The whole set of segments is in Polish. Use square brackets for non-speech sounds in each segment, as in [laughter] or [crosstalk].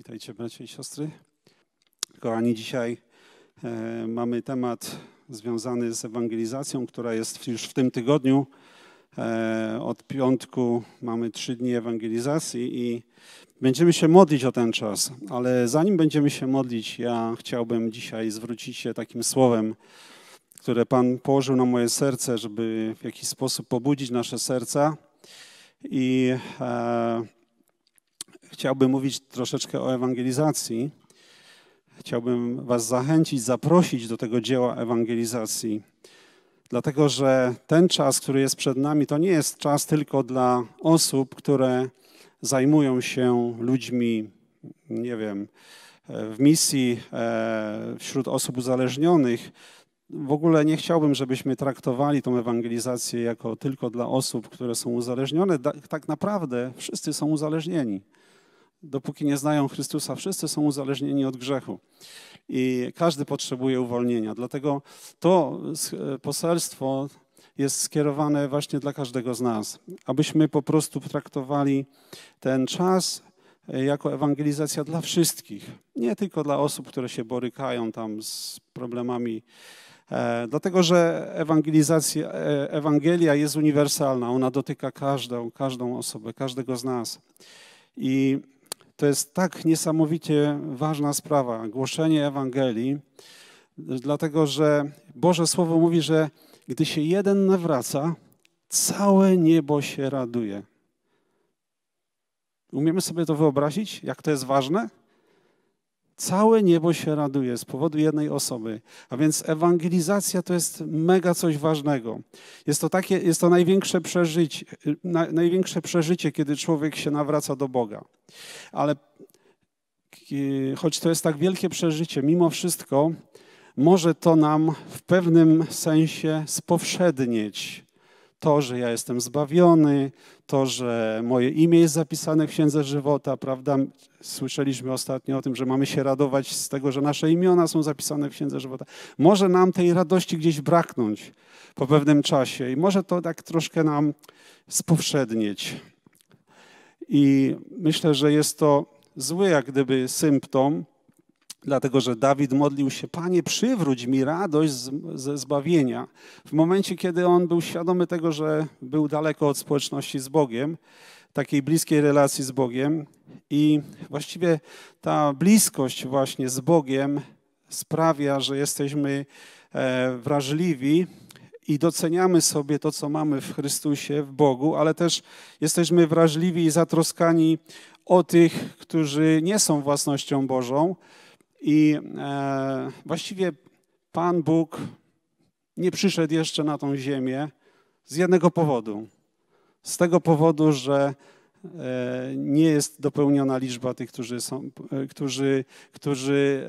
Witajcie bracia i siostry. Kochani, dzisiaj e, mamy temat związany z ewangelizacją, która jest już w tym tygodniu. E, od piątku mamy trzy dni ewangelizacji i będziemy się modlić o ten czas. Ale zanim będziemy się modlić, ja chciałbym dzisiaj zwrócić się takim słowem, które Pan położył na moje serce, żeby w jakiś sposób pobudzić nasze serca. I e, chciałbym mówić troszeczkę o ewangelizacji. Chciałbym Was zachęcić, zaprosić do tego dzieła ewangelizacji, dlatego że ten czas, który jest przed nami, to nie jest czas tylko dla osób, które zajmują się ludźmi, nie wiem, e, w misji e, wśród osób uzależnionych. W ogóle nie chciałbym, żebyśmy traktowali tą ewangelizację jako tylko dla osób, które są uzależnione. Tak naprawdę wszyscy są uzależnieni dopóki nie znają Chrystusa, wszyscy są uzależnieni od grzechu i każdy potrzebuje uwolnienia. Dlatego to e, poselstwo jest skierowane właśnie dla każdego z nas, abyśmy po prostu traktowali ten czas e, jako ewangelizacja dla wszystkich, nie tylko dla osób, które się borykają tam z problemami. E, dlatego, że ewangelizacja, Ewangelia jest uniwersalna, ona dotyka każdą, każdą osobę, każdego z nas. I to jest tak niesamowicie ważna sprawa, głoszenie Ewangelii, dlatego że Boże Słowo mówi, że gdy się jeden nawraca, całe niebo się raduje. Umiemy sobie to wyobrazić, jak to jest ważne? Całe niebo się raduje z powodu jednej osoby. A więc ewangelizacja to jest mega coś ważnego. Jest to, takie, jest to największe, przeżycie, na, największe przeżycie, kiedy człowiek się nawraca do Boga. Ale e, choć to jest tak wielkie przeżycie, mimo wszystko może to nam w pewnym sensie spowszednieć to, że ja jestem zbawiony, to, że moje imię jest zapisane w Księdze Żywota, prawda? Słyszeliśmy ostatnio o tym, że mamy się radować z tego, że nasze imiona są zapisane w Księdze Żywota. Może nam tej radości gdzieś braknąć po pewnym czasie i może to tak troszkę nam spowszednieć. I myślę, że jest to zły jak gdyby symptom, Dlatego, że Dawid modlił się, Panie, przywróć mi radość ze zbawienia. W momencie, kiedy on był świadomy tego, że był daleko od społeczności z Bogiem, takiej bliskiej relacji z Bogiem, i właściwie ta bliskość właśnie z Bogiem sprawia, że jesteśmy e, wrażliwi i doceniamy sobie to, co mamy w Chrystusie, w Bogu, ale też jesteśmy wrażliwi i zatroskani o tych, którzy nie są własnością Bożą i e, właściwie Pan Bóg nie przyszedł jeszcze na tą ziemię z jednego powodu. Z tego powodu, że e, nie jest dopełniona liczba tych, którzy, są, e, którzy, którzy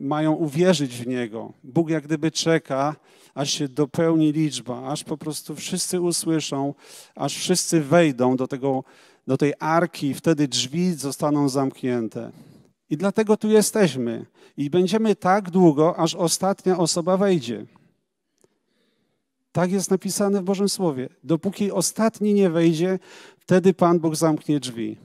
e, mają uwierzyć w Niego. Bóg jak gdyby czeka, aż się dopełni liczba, aż po prostu wszyscy usłyszą, aż wszyscy wejdą do, tego, do tej arki, wtedy drzwi zostaną zamknięte. I dlatego tu jesteśmy. I będziemy tak długo, aż ostatnia osoba wejdzie. Tak jest napisane w Bożym Słowie. Dopóki ostatni nie wejdzie, wtedy Pan Bóg zamknie drzwi.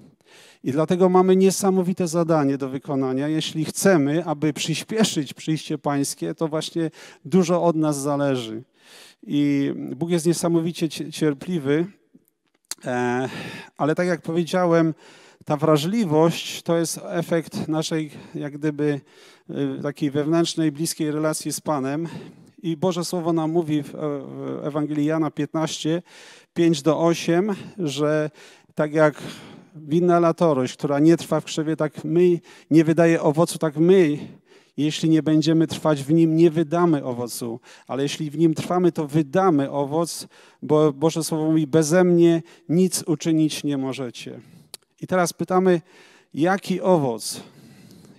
I dlatego mamy niesamowite zadanie do wykonania. Jeśli chcemy, aby przyspieszyć przyjście Pańskie, to właśnie dużo od nas zależy. I Bóg jest niesamowicie cierpliwy, e, ale tak jak powiedziałem, ta wrażliwość to jest efekt naszej, jak gdyby, y, takiej wewnętrznej, bliskiej relacji z Panem. I Boże Słowo nam mówi w e, Ewangelii Jana 15, 5 do 8, że tak jak winna latorość, która nie trwa w krzewie, tak my nie wydaje owocu, tak my jeśli nie będziemy trwać w nim, nie wydamy owocu, ale jeśli w nim trwamy, to wydamy owoc, bo Boże Słowo mówi: Beze mnie nic uczynić nie możecie. I teraz pytamy, jaki owoc?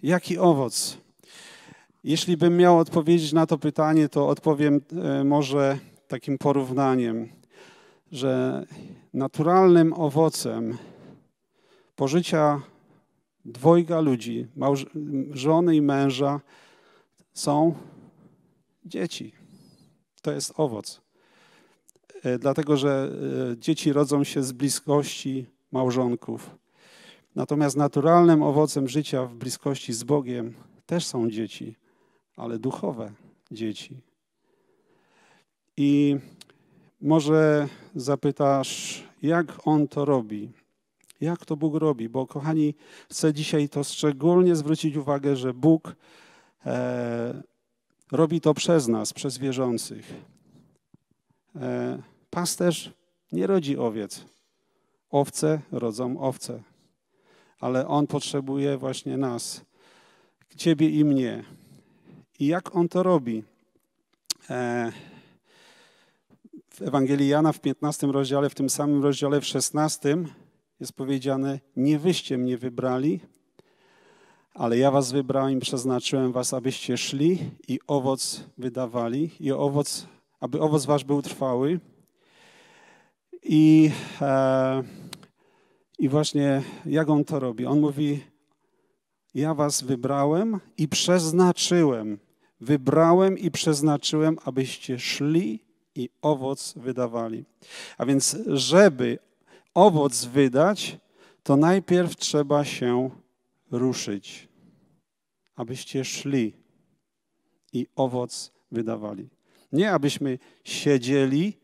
Jaki owoc? Jeśli bym miał odpowiedzieć na to pytanie, to odpowiem e, może takim porównaniem, że naturalnym owocem pożycia dwojga ludzi, żony i męża, są dzieci. To jest owoc. E, dlatego, że e, dzieci rodzą się z bliskości małżonków. Natomiast naturalnym owocem życia w bliskości z Bogiem też są dzieci, ale duchowe dzieci. I może zapytasz, jak on to robi? Jak to Bóg robi? Bo kochani, chcę dzisiaj to szczególnie zwrócić uwagę, że Bóg e, robi to przez nas, przez wierzących. E, pasterz nie rodzi owiec. Owce rodzą owce ale On potrzebuje właśnie nas, Ciebie i mnie. I jak On to robi? E, w Ewangelii Jana w 15 rozdziale, w tym samym rozdziale w 16 jest powiedziane: Nie wyście mnie wybrali, ale ja was wybrałem, i przeznaczyłem was, abyście szli i owoc wydawali, i owoc, aby owoc wasz był trwały. I e, i właśnie jak on to robi? On mówi: Ja was wybrałem i przeznaczyłem. Wybrałem i przeznaczyłem, abyście szli i owoc wydawali. A więc, żeby owoc wydać, to najpierw trzeba się ruszyć, abyście szli i owoc wydawali. Nie abyśmy siedzieli,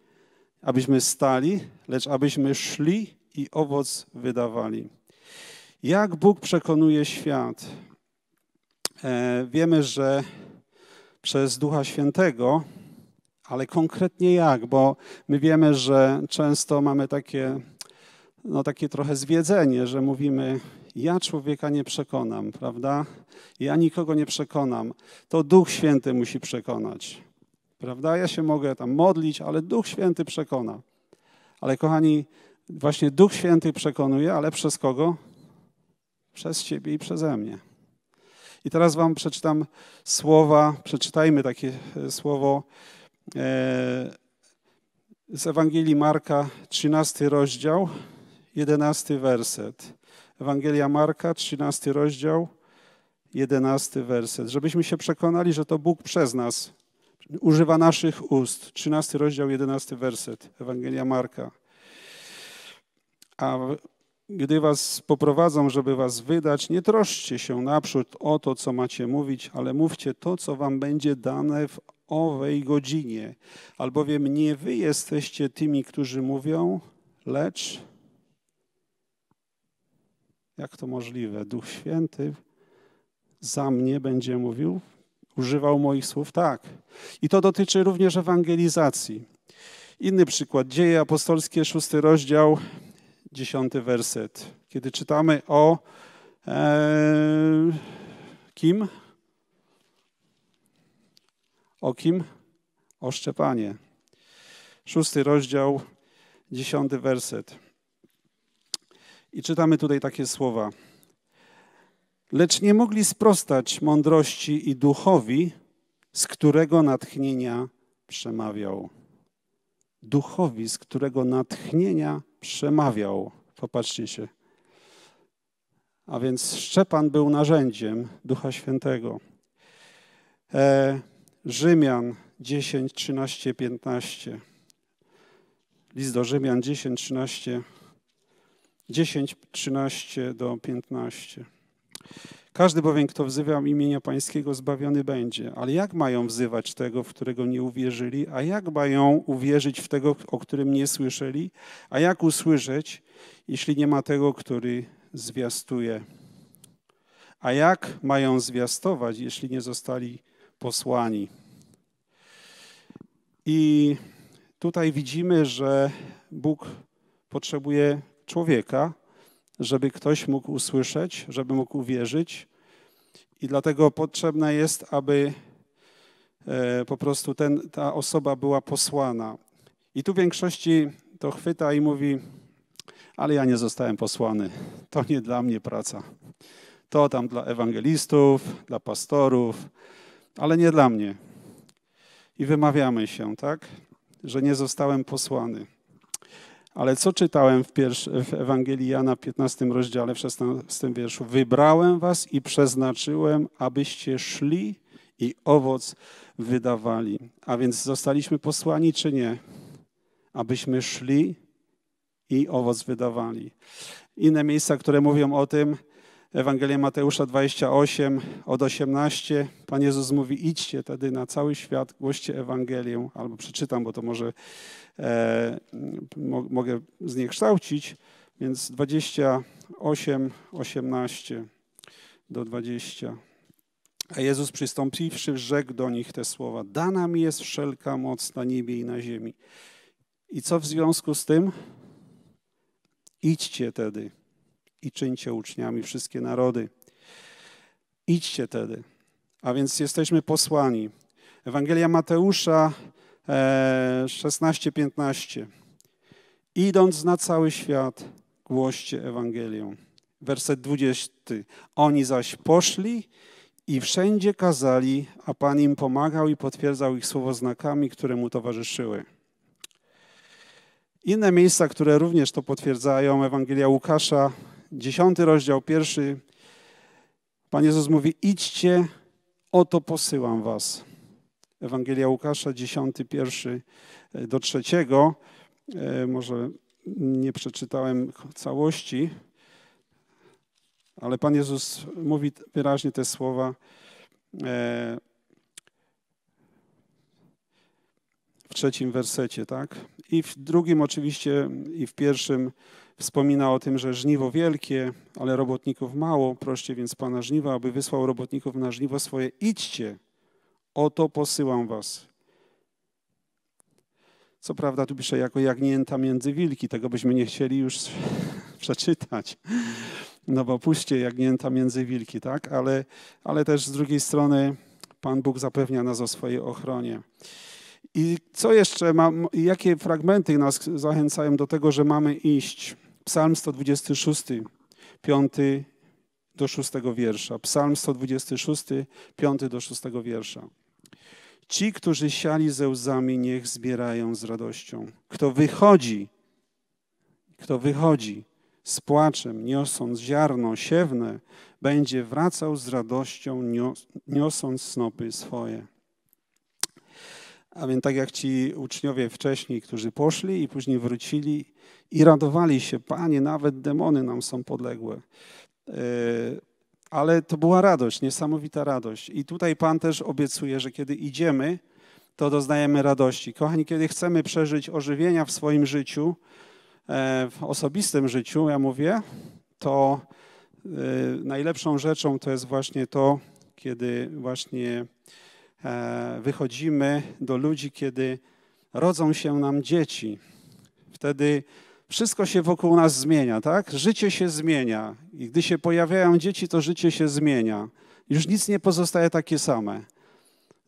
abyśmy stali, lecz abyśmy szli i owoc wydawali. Jak Bóg przekonuje świat? E, wiemy, że przez Ducha Świętego, ale konkretnie jak, bo my wiemy, że często mamy takie, no takie trochę zwiedzenie, że mówimy, ja człowieka nie przekonam, prawda? Ja nikogo nie przekonam. To Duch Święty musi przekonać, prawda? Ja się mogę tam modlić, ale Duch Święty przekona. Ale kochani, Właśnie Duch Święty przekonuje, ale przez kogo? Przez Ciebie i przeze mnie. I teraz Wam przeczytam słowa, przeczytajmy takie e, słowo e, z Ewangelii Marka, 13 rozdział, 11 werset. Ewangelia Marka, 13 rozdział, 11 werset. Żebyśmy się przekonali, że to Bóg przez nas używa naszych ust. 13 rozdział, 11 werset. Ewangelia Marka a gdy was poprowadzą, żeby was wydać, nie troszcie się naprzód o to, co macie mówić, ale mówcie to, co wam będzie dane w owej godzinie, albowiem nie wy jesteście tymi, którzy mówią, lecz jak to możliwe? Duch Święty za mnie będzie mówił, używał moich słów tak. I to dotyczy również ewangelizacji. Inny przykład, Dzieje Apostolskie, szósty rozdział, dziesiąty werset, kiedy czytamy o e, kim? O kim? O Szczepanie. Szósty rozdział, dziesiąty werset. I czytamy tutaj takie słowa. Lecz nie mogli sprostać mądrości i duchowi, z którego natchnienia przemawiał. Duchowi, z którego natchnienia przemawiał. Popatrzcie się. A więc Szczepan był narzędziem Ducha Świętego. E, Rzymian 10, 13, 15. List do Rzymian 10, 13, 10, 13 do 15. Każdy bowiem, kto wzywa imienia Pańskiego, zbawiony będzie. Ale jak mają wzywać tego, w którego nie uwierzyli? A jak mają uwierzyć w tego, o którym nie słyszeli? A jak usłyszeć, jeśli nie ma tego, który zwiastuje? A jak mają zwiastować, jeśli nie zostali posłani? I tutaj widzimy, że Bóg potrzebuje człowieka, żeby ktoś mógł usłyszeć, żeby mógł uwierzyć. I dlatego potrzebne jest, aby e, po prostu ten, ta osoba była posłana. I tu w większości to chwyta i mówi, ale ja nie zostałem posłany. To nie dla mnie praca. To tam dla ewangelistów, dla pastorów, ale nie dla mnie. I wymawiamy się, tak, że nie zostałem posłany. Ale co czytałem w, w Ewangelii Jana w 15 rozdziale, w 16 wierszu? Wybrałem was i przeznaczyłem, abyście szli i owoc wydawali. A więc zostaliśmy posłani czy nie? Abyśmy szli i owoc wydawali. Inne miejsca, które mówią o tym, Ewangelia Mateusza 28 od 18. Pan Jezus mówi: Idźcie tedy na cały świat, głoście Ewangelię, albo przeczytam, bo to może e, mo, mogę zniekształcić. Więc 28, 18 do 20. A Jezus przystąpiwszy, rzekł do nich te słowa: Dana mi jest wszelka moc na niebie i na ziemi. I co w związku z tym? Idźcie tedy i czyńcie uczniami wszystkie narody. Idźcie tedy. A więc jesteśmy posłani. Ewangelia Mateusza 16:15. E, Idąc na cały świat, głoście Ewangelię. Werset 20. Oni zaś poszli i wszędzie kazali, a Pan im pomagał i potwierdzał ich słowo znakami, które mu towarzyszyły. Inne miejsca, które również to potwierdzają, Ewangelia Łukasza, Dziesiąty rozdział, pierwszy. Pan Jezus mówi, idźcie, oto posyłam was. Ewangelia Łukasza, dziesiąty, pierwszy e, do trzeciego. E, może nie przeczytałem całości, ale Pan Jezus mówi wyraźnie te słowa. E, w trzecim wersecie, tak? I w drugim oczywiście, i w pierwszym wspomina o tym, że żniwo wielkie, ale robotników mało. Proście więc Pana żniwa, aby wysłał robotników na żniwo swoje. Idźcie, oto posyłam was. Co prawda tu pisze jako jagnięta między wilki, tego byśmy nie chcieli już [laughs] przeczytać. No bo puśćcie jagnięta między wilki, tak? Ale, ale też z drugiej strony Pan Bóg zapewnia nas o swojej ochronie. I co jeszcze, mam, jakie fragmenty nas zachęcają do tego, że mamy iść? Psalm 126, 5 do 6 wiersza. Psalm 126, 5 do 6 wiersza. Ci, którzy siali ze łzami, niech zbierają z radością. Kto wychodzi, kto wychodzi z płaczem, niosąc ziarno siewne, będzie wracał z radością, niosąc snopy swoje. A więc tak jak ci uczniowie wcześniej, którzy poszli i później wrócili i radowali się, Panie, nawet demony nam są podległe. E, ale to była radość, niesamowita radość. I tutaj Pan też obiecuje, że kiedy idziemy, to doznajemy radości. Kochani, kiedy chcemy przeżyć ożywienia w swoim życiu, e, w osobistym życiu, ja mówię, to e, najlepszą rzeczą to jest właśnie to, kiedy właśnie E, wychodzimy do ludzi, kiedy rodzą się nam dzieci. Wtedy wszystko się wokół nas zmienia, tak? Życie się zmienia. I gdy się pojawiają dzieci, to życie się zmienia. Już nic nie pozostaje takie same.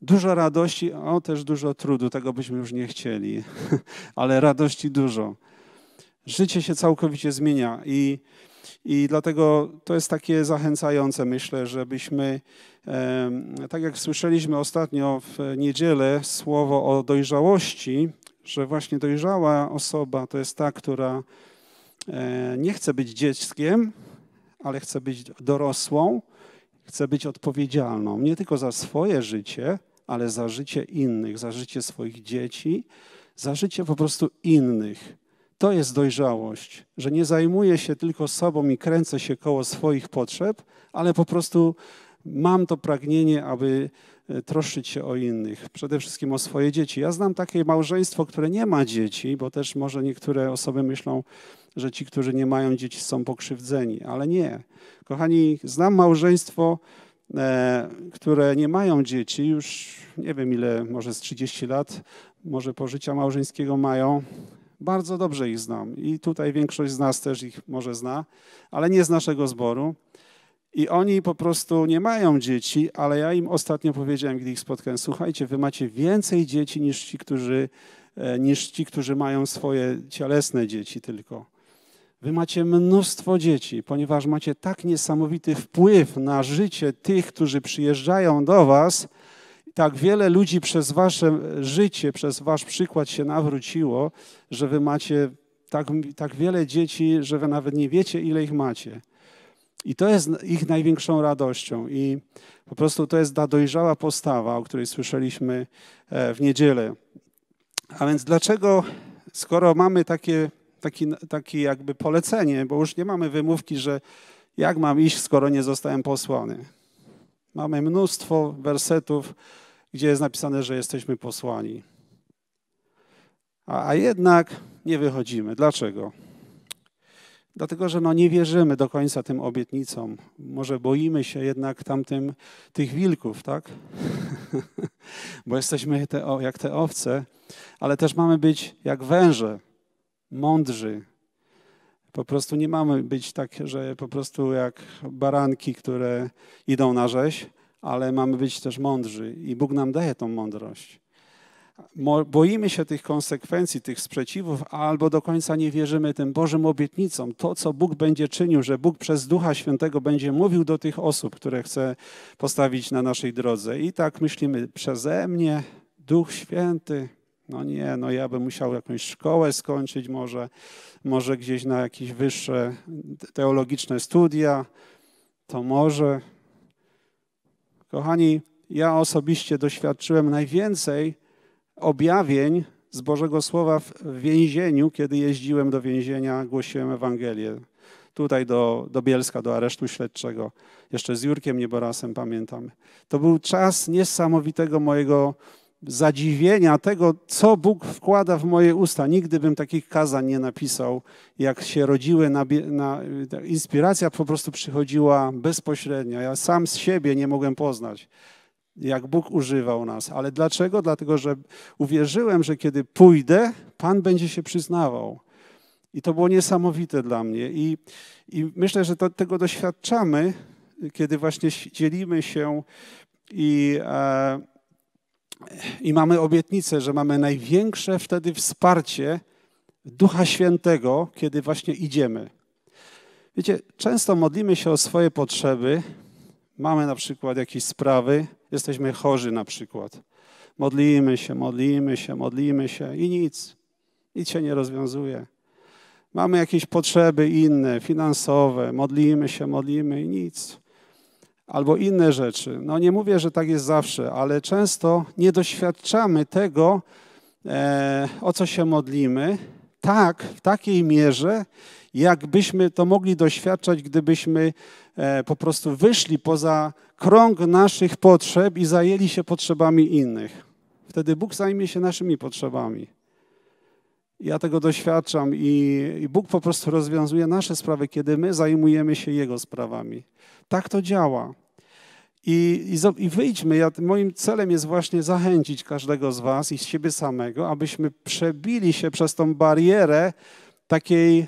Dużo radości, o też dużo trudu, tego byśmy już nie chcieli, [laughs] ale radości dużo. Życie się całkowicie zmienia i i dlatego to jest takie zachęcające, myślę, żebyśmy, tak jak słyszeliśmy ostatnio w niedzielę, słowo o dojrzałości, że właśnie dojrzała osoba to jest ta, która e, nie chce być dzieckiem, ale chce być dorosłą, chce być odpowiedzialną nie tylko za swoje życie, ale za życie innych, za życie swoich dzieci, za życie po prostu innych. To jest dojrzałość, że nie zajmuję się tylko sobą i kręcę się koło swoich potrzeb, ale po prostu mam to pragnienie, aby e, troszczyć się o innych, przede wszystkim o swoje dzieci. Ja znam takie małżeństwo, które nie ma dzieci, bo też może niektóre osoby myślą, że ci, którzy nie mają dzieci, są pokrzywdzeni, ale nie. Kochani, znam małżeństwo, e, które nie mają dzieci, już nie wiem ile, może z 30 lat, może pożycia małżeńskiego mają, bardzo dobrze ich znam i tutaj większość z nas też ich może zna, ale nie z naszego zboru. I oni po prostu nie mają dzieci, ale ja im ostatnio powiedziałem, gdy ich spotkałem, słuchajcie, wy macie więcej dzieci niż ci, którzy, e, niż ci, którzy mają swoje cielesne dzieci tylko. Wy macie mnóstwo dzieci, ponieważ macie tak niesamowity wpływ na życie tych, którzy przyjeżdżają do was, tak wiele ludzi przez wasze życie, przez wasz przykład się nawróciło, że wy macie tak, tak wiele dzieci, że wy nawet nie wiecie, ile ich macie. I to jest ich największą radością. I po prostu to jest ta dojrzała postawa, o której słyszeliśmy e, w niedzielę. A więc dlaczego, skoro mamy takie, takie takie jakby polecenie, bo już nie mamy wymówki, że jak mam iść, skoro nie zostałem posłany. Mamy mnóstwo wersetów, gdzie jest napisane, że jesteśmy posłani. A, jednak nie wychodzimy. Dlaczego? Dlatego, że no nie wierzymy do końca tym obietnicom. Może boimy się jednak tamtym tych wilków, tak? [laughs] Bo jesteśmy te, jak te owce, ale też mamy być jak węże, mądrzy. Po prostu nie mamy być tak, że po prostu jak baranki, które idą na rzeź, ale mamy być też mądrzy i Bóg nam daje tą mądrość. Boimy się tych konsekwencji, tych sprzeciwów, albo do końca nie wierzymy tym Bożym obietnicom. To, co Bóg będzie czynił, że Bóg przez Ducha Świętego będzie mówił do tych osób, które chce postawić na naszej drodze. I tak myślimy, przeze mnie Duch Święty. No nie, no ja bym musiał jakąś szkołę skończyć, może, może gdzieś na jakieś wyższe teologiczne studia, to może, Kochani, ja osobiście doświadczyłem najwięcej objawień z Bożego Słowa w więzieniu, kiedy jeździłem do więzienia, głosiłem Ewangelię. Tutaj do, do Bielska, do aresztu śledczego. Jeszcze z Jurkiem Nieborasem pamiętam. To był czas niesamowitego mojego zadziwienia tego, co Bóg wkłada w moje usta. Nigdy bym takich kazań nie napisał, jak się rodziły. Na, na, inspiracja po prostu przychodziła bezpośrednio. Ja sam z siebie nie mogłem poznać, jak Bóg używał nas. Ale dlaczego? Dlatego, że uwierzyłem, że kiedy pójdę, Pan będzie się przyznawał. I to było niesamowite dla mnie. I, i myślę, że to, tego doświadczamy, kiedy właśnie dzielimy się i. E, i mamy obietnicę, że mamy największe wtedy wsparcie Ducha Świętego, kiedy właśnie idziemy. Wiecie, często modlimy się o swoje potrzeby, mamy na przykład jakieś sprawy, jesteśmy chorzy na przykład. Modlimy się, modlimy się, modlimy się i nic. Nic się nie rozwiązuje. Mamy jakieś potrzeby inne, finansowe, modlimy się, modlimy i nic albo inne rzeczy. No nie mówię, że tak jest zawsze, ale często nie doświadczamy tego, e, o co się modlimy, tak, w takiej mierze, jakbyśmy to mogli doświadczać, gdybyśmy e, po prostu wyszli poza krąg naszych potrzeb i zajęli się potrzebami innych. Wtedy Bóg zajmie się naszymi potrzebami. Ja tego doświadczam i, i Bóg po prostu rozwiązuje nasze sprawy, kiedy my zajmujemy się Jego sprawami. Tak to działa. I, i, i wyjdźmy. Ja, moim celem jest właśnie zachęcić każdego z Was i z siebie samego, abyśmy przebili się przez tą barierę takiej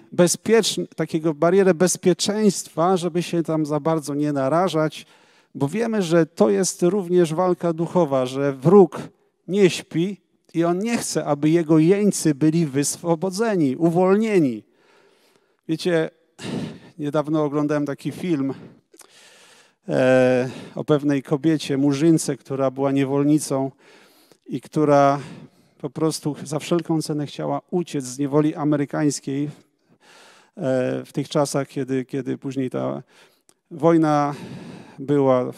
takiego barierę bezpieczeństwa, żeby się tam za bardzo nie narażać, bo wiemy, że to jest również walka duchowa, że wróg nie śpi i on nie chce, aby jego jeńcy byli wyswobodzeni, uwolnieni. Wiecie, niedawno oglądałem taki film E, o pewnej kobiecie, murzynce, która była niewolnicą i która po prostu za wszelką cenę chciała uciec z niewoli amerykańskiej e, w tych czasach, kiedy, kiedy później ta wojna była, e,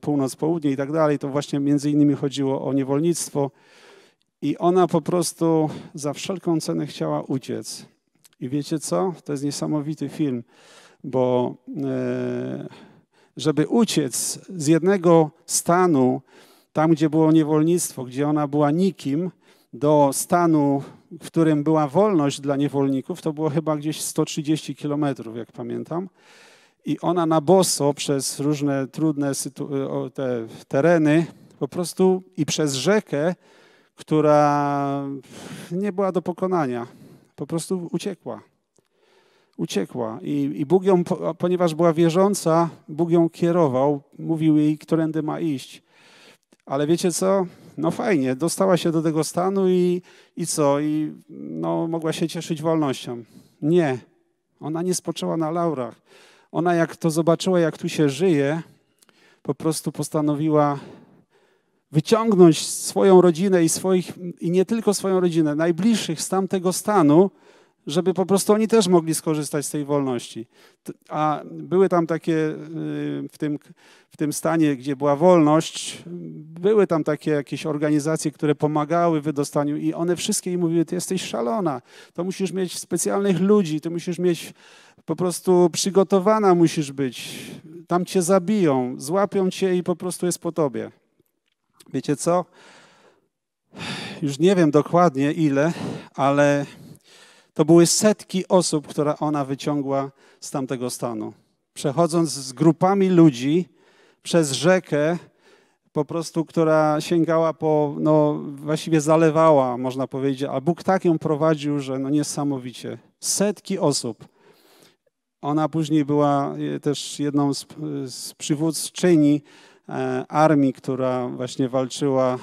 północ, południe i tak dalej, to właśnie między innymi chodziło o niewolnictwo i ona po prostu za wszelką cenę chciała uciec. I wiecie co? To jest niesamowity film, bo... Yy, żeby uciec z jednego stanu, tam gdzie było niewolnictwo, gdzie ona była nikim, do stanu, w którym była wolność dla niewolników, to było chyba gdzieś 130 kilometrów, jak pamiętam. I ona na boso przez różne trudne te tereny po prostu i przez rzekę, która nie była do pokonania, po prostu uciekła uciekła. I, I Bóg ją, ponieważ była wierząca, Bóg ją kierował, mówił jej, którędy ma iść. Ale wiecie co? No fajnie, dostała się do tego stanu i, i co? I no, mogła się cieszyć wolnością. Nie, ona nie spoczęła na laurach. Ona jak to zobaczyła, jak tu się żyje, po prostu postanowiła wyciągnąć swoją rodzinę i swoich, i nie tylko swoją rodzinę, najbliższych z tamtego stanu, żeby po prostu oni też mogli skorzystać z tej wolności. A były tam takie, y, w tym, w tym stanie, gdzie była wolność, były tam takie jakieś organizacje, które pomagały w wydostaniu i one wszystkie im mówiły, ty jesteś szalona, to musisz mieć specjalnych ludzi, to musisz mieć po prostu przygotowana musisz być, tam cię zabiją, złapią cię i po prostu jest po tobie. Wiecie co? Już nie wiem dokładnie ile, ale to były setki osób, które ona wyciągła z tamtego stanu. Przechodząc z grupami ludzi przez rzekę, po prostu, która sięgała po, no właściwie zalewała, można powiedzieć, a Bóg tak ją prowadził, że no niesamowicie. Setki osób. Ona później była e, też jedną z, e, z przywódczyni e, armii, która właśnie walczyła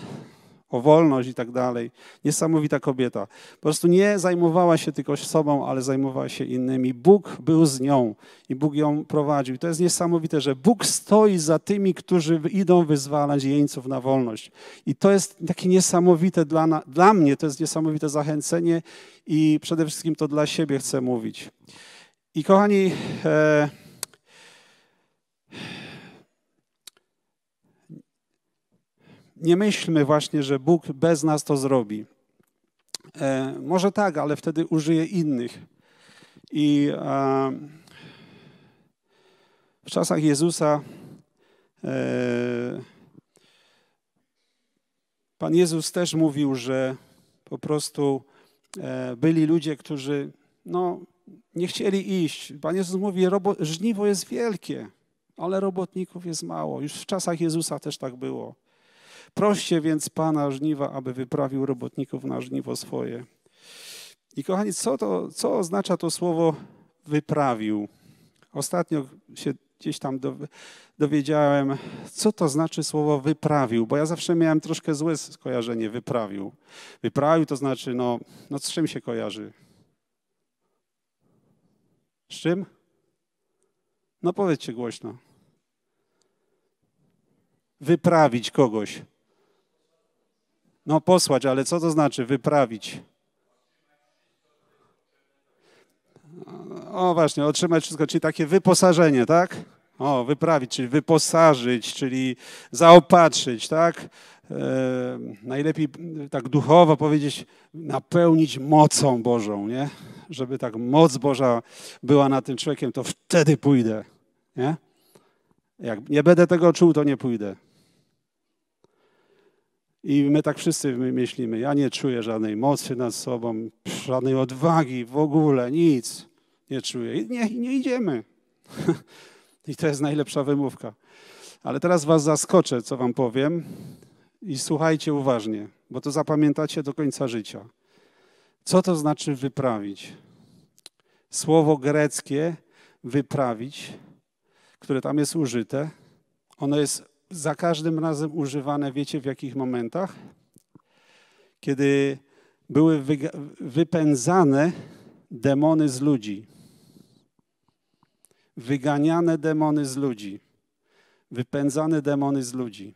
o wolność i tak dalej. Niesamowita kobieta. Po prostu nie zajmowała się tylko sobą, ale zajmowała się innymi. Bóg był z nią i Bóg ją prowadził. To jest niesamowite, że Bóg stoi za tymi, którzy idą wyzwalać jeńców na wolność. I to jest takie niesamowite dla, na, dla mnie, to jest niesamowite zachęcenie i przede wszystkim to dla siebie chcę mówić. I kochani, e... nie myślmy właśnie, że Bóg bez nas to zrobi. E, może tak, ale wtedy użyje innych. I e, w czasach Jezusa e, Pan Jezus też mówił, że po prostu e, byli ludzie, którzy no, nie chcieli iść. Pan Jezus mówi, robo, żniwo jest wielkie, ale robotników jest mało. Już w czasach Jezusa też tak było. Proście więc Pana żniwa, aby wyprawił robotników na żniwo swoje. I kochani, co, to, co oznacza to słowo wyprawił? Ostatnio się gdzieś tam dowiedziałem, co to znaczy słowo wyprawił, bo ja zawsze miałem troszkę złe skojarzenie wyprawił. Wyprawił to znaczy, no, no z czym się kojarzy? Z czym? No powiedzcie głośno wyprawić kogoś. No posłać, ale co to znaczy wyprawić? O właśnie, otrzymać wszystko, czyli takie wyposażenie, tak? O, wyprawić, czyli wyposażyć, czyli zaopatrzyć, tak? E, najlepiej tak duchowo powiedzieć, napełnić mocą Bożą, nie? Żeby tak moc Boża była na tym człowiekiem, to wtedy pójdę, nie? Jak nie będę tego czuł, to nie pójdę. I my tak wszyscy myślimy, ja nie czuję żadnej mocy nad sobą, żadnej odwagi, w ogóle nic nie czuję. Nie, nie idziemy. [laughs] I to jest najlepsza wymówka. Ale teraz was zaskoczę, co wam powiem i słuchajcie uważnie, bo to zapamiętacie do końca życia. Co to znaczy wyprawić? Słowo greckie wyprawić, które tam jest użyte, ono jest za każdym razem używane, wiecie w jakich momentach? Kiedy były wypędzane demony z ludzi. Wyganiane demony z ludzi. Wypędzane demony z ludzi.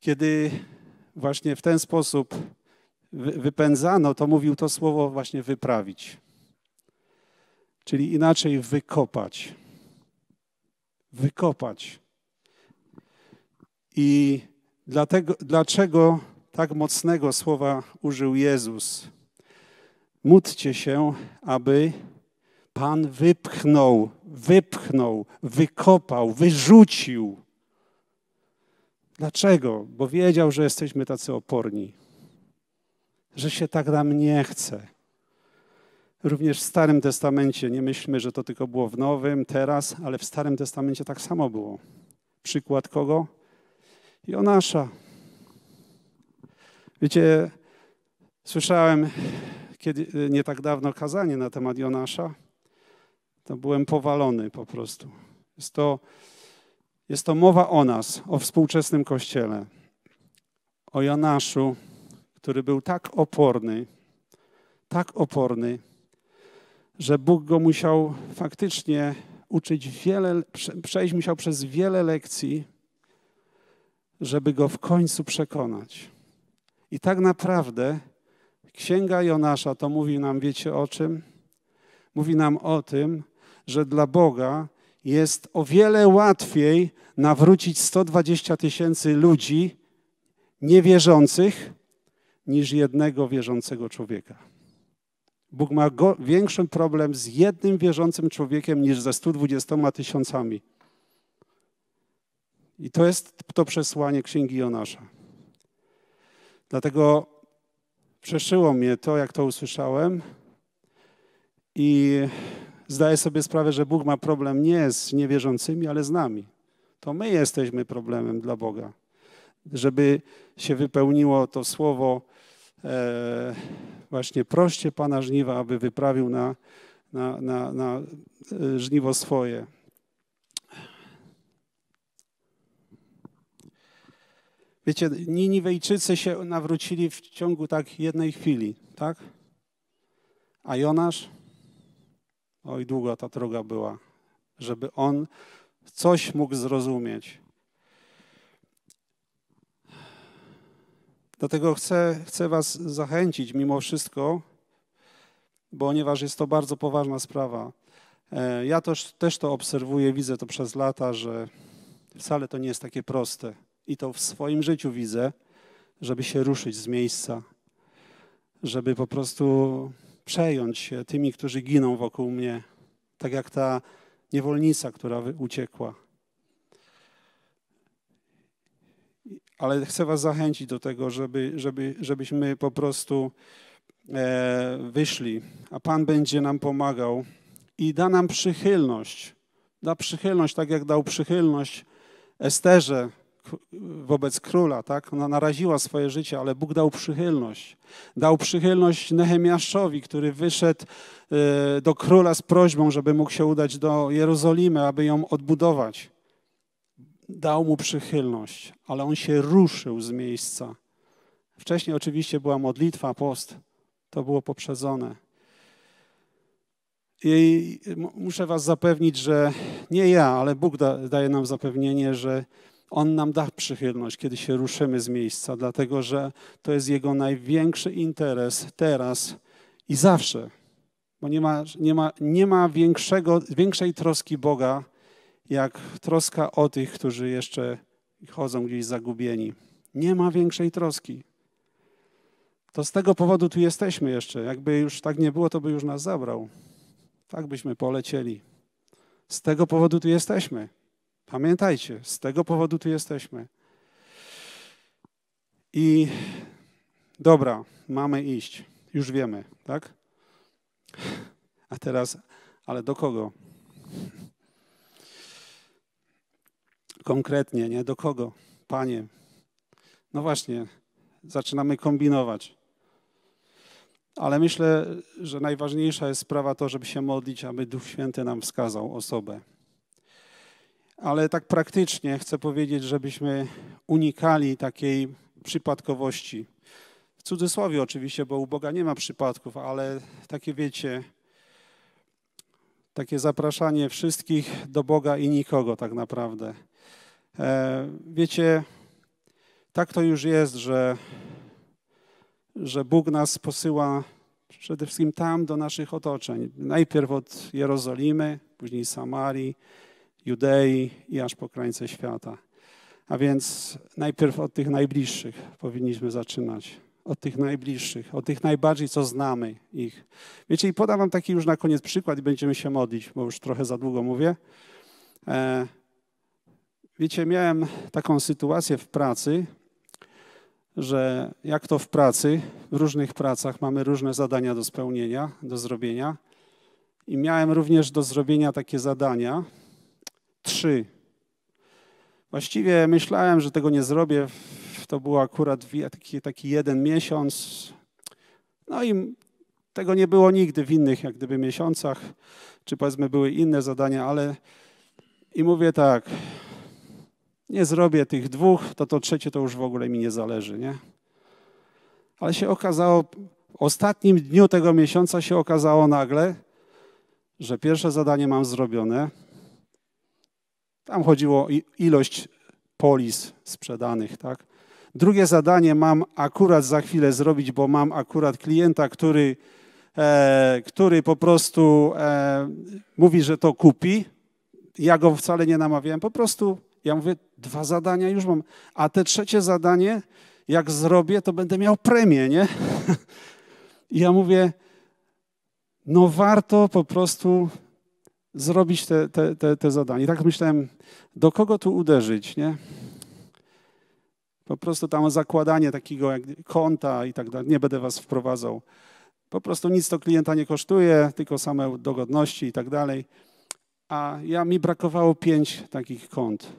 Kiedy właśnie w ten sposób wypędzano, to mówił to słowo właśnie wyprawić. Czyli inaczej wykopać. Wykopać. I dlatego, dlaczego tak mocnego słowa użył Jezus? Módlcie się, aby Pan wypchnął, wypchnął, wykopał, wyrzucił. Dlaczego? Bo wiedział, że jesteśmy tacy oporni, że się tak nam nie chce. Również w Starym Testamencie, nie myślmy, że to tylko było w Nowym, teraz, ale w Starym Testamencie tak samo było. Przykład kogo? Jonasza. Wiecie, słyszałem kiedy, nie tak dawno kazanie na temat Jonasza. To byłem powalony po prostu. Jest to, jest to mowa o nas, o współczesnym kościele. O Jonaszu, który był tak oporny, tak oporny, że Bóg go musiał faktycznie uczyć wiele, przejść musiał przez wiele lekcji, żeby go w końcu przekonać. I tak naprawdę Księga Jonasza to mówi nam, wiecie o czym? Mówi nam o tym, że dla Boga jest o wiele łatwiej nawrócić 120 tysięcy ludzi niewierzących niż jednego wierzącego człowieka. Bóg ma go, większy problem z jednym wierzącym człowiekiem niż ze 120 tysiącami. I to jest to przesłanie księgi Jonasza. Dlatego przeszyło mnie to, jak to usłyszałem. I zdaję sobie sprawę, że Bóg ma problem nie z niewierzącymi, ale z nami. To my jesteśmy problemem dla Boga. Żeby się wypełniło to słowo, e, właśnie proście Pana żniwa, aby wyprawił na, na, na, na e, żniwo swoje. Wiecie, Niniwejczycy się nawrócili w ciągu tak jednej chwili, tak? A Jonasz? Oj, długa ta droga była, żeby on coś mógł zrozumieć. Dlatego chcę, chcę Was zachęcić mimo wszystko, ponieważ jest to bardzo poważna sprawa. E, ja też, też to obserwuję, widzę to przez lata, że wcale to nie jest takie proste i to w swoim życiu widzę, żeby się ruszyć z miejsca, żeby po prostu przejąć się tymi, którzy giną wokół mnie, tak jak ta niewolnica, która uciekła. Ale chcę Was zachęcić do tego, żeby, żeby, żebyśmy po prostu e, wyszli, a Pan będzie nam pomagał i da nam przychylność. Da przychylność, tak jak dał przychylność Esterze, wobec króla, tak? Ona naraziła swoje życie, ale Bóg dał przychylność. Dał przychylność Nehemiaszowi, który wyszedł y, do króla z prośbą, żeby mógł się udać do Jerozolimy, aby ją odbudować. Dał mu przychylność, ale on się ruszył z miejsca. Wcześniej oczywiście była modlitwa, post. To było poprzedzone. I muszę Was zapewnić, że nie ja, ale Bóg da, daje nam zapewnienie, że on nam da przychylność, kiedy się ruszymy z miejsca, dlatego że to jest Jego największy interes teraz i zawsze. Bo nie ma, nie ma, nie ma większego, większej troski Boga, jak troska o tych, którzy jeszcze chodzą gdzieś zagubieni. Nie ma większej troski. To z tego powodu tu jesteśmy jeszcze. Jakby już tak nie było, to by już nas zabrał. Tak byśmy polecieli. Z tego powodu tu jesteśmy. Pamiętajcie, z tego powodu tu jesteśmy. I dobra, mamy iść. Już wiemy, tak? A teraz, ale do kogo? Konkretnie, nie? Do kogo? Panie. No właśnie, zaczynamy kombinować. Ale myślę, że najważniejsza jest sprawa to, żeby się modlić, aby Duch Święty nam wskazał osobę ale tak praktycznie chcę powiedzieć, żebyśmy unikali takiej przypadkowości. W cudzysłowie oczywiście, bo u Boga nie ma przypadków, ale takie wiecie, takie zapraszanie wszystkich do Boga i nikogo tak naprawdę. E, wiecie, tak to już jest, że, że Bóg nas posyła przede wszystkim tam do naszych otoczeń. Najpierw od Jerozolimy, później Samarii, Judei i aż po krańce świata. A więc najpierw od tych najbliższych powinniśmy zaczynać. Od tych najbliższych, od tych najbardziej, co znamy ich. Wiecie, i podam wam taki już na koniec przykład i będziemy się modlić, bo już trochę za długo mówię. E, wiecie, miałem taką sytuację w pracy, że jak to w pracy, w różnych pracach mamy różne zadania do spełnienia, do zrobienia. I miałem również do zrobienia takie zadania, trzy. Właściwie myślałem, że tego nie zrobię. To był akurat taki, taki jeden miesiąc. No i tego nie było nigdy w innych jak gdyby miesiącach, czy powiedzmy były inne zadania, ale i mówię tak, nie zrobię tych dwóch, to to trzecie to już w ogóle mi nie zależy, nie? Ale się okazało, w ostatnim dniu tego miesiąca się okazało nagle, że pierwsze zadanie mam zrobione, tam chodziło o ilość polis sprzedanych, tak? Drugie zadanie mam akurat za chwilę zrobić, bo mam akurat klienta, który, e, który po prostu e, mówi, że to kupi. Ja go wcale nie namawiałem, po prostu ja mówię, dwa zadania już mam. A te trzecie zadanie, jak zrobię, to będę miał premię, nie? [laughs] I ja mówię, no warto po prostu zrobić te, te, te, te zadanie. Tak myślałem, do kogo tu uderzyć, nie? Po prostu tam zakładanie takiego jak konta i tak dalej. Nie będę was wprowadzał. Po prostu nic to klienta nie kosztuje, tylko same dogodności i tak dalej. A ja mi brakowało pięć takich kont.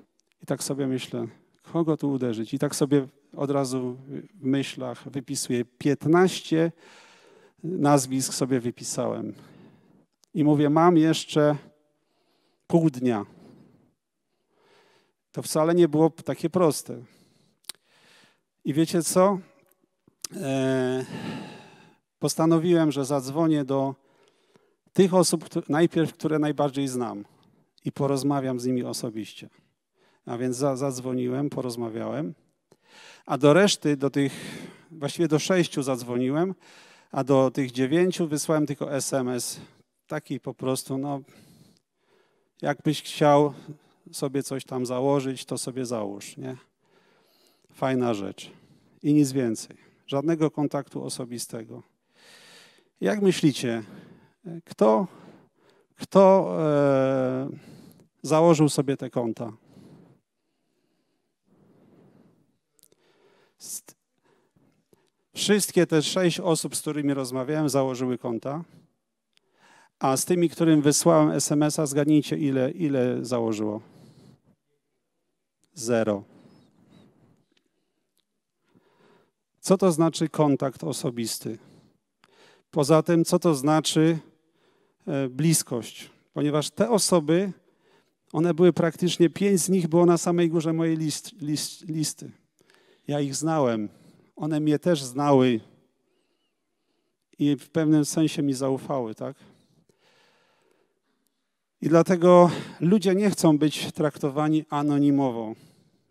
I tak sobie myślę, kogo tu uderzyć? I tak sobie od razu w myślach wypisuję 15 nazwisk sobie wypisałem. I mówię, mam jeszcze pół dnia. To wcale nie było takie proste. I wiecie co? E, postanowiłem, że zadzwonię do tych osób najpierw, które najbardziej znam i porozmawiam z nimi osobiście. A więc zadzwoniłem, porozmawiałem, a do reszty, do tych, właściwie do sześciu zadzwoniłem, a do tych dziewięciu wysłałem tylko SMS. Taki po prostu, no Jakbyś chciał sobie coś tam założyć, to sobie załóż, nie? Fajna rzecz. I nic więcej. Żadnego kontaktu osobistego. Jak myślicie, kto, kto e, założył sobie te konta? Wszystkie te sześć osób, z którymi rozmawiałem, założyły konta. A z tymi, którym wysłałem SMS-a, zgadnijcie, ile, ile założyło? Zero. Co to znaczy kontakt osobisty? Poza tym, co to znaczy e, bliskość? Ponieważ te osoby, one były praktycznie, pięć z nich było na samej górze mojej list, list, listy. Ja ich znałem, one mnie też znały i w pewnym sensie mi zaufały, tak? I dlatego ludzie nie chcą być traktowani anonimowo,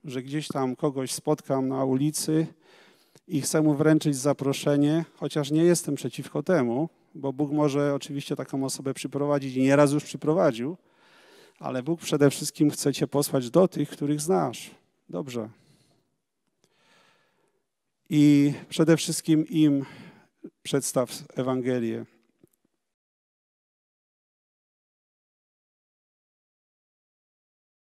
że gdzieś tam kogoś spotkam na ulicy i chcę mu wręczyć zaproszenie, chociaż nie jestem przeciwko temu, bo Bóg może oczywiście taką osobę przyprowadzić i nieraz już przyprowadził, ale Bóg przede wszystkim chce cię posłać do tych, których znasz. Dobrze. I przede wszystkim im przedstaw Ewangelię.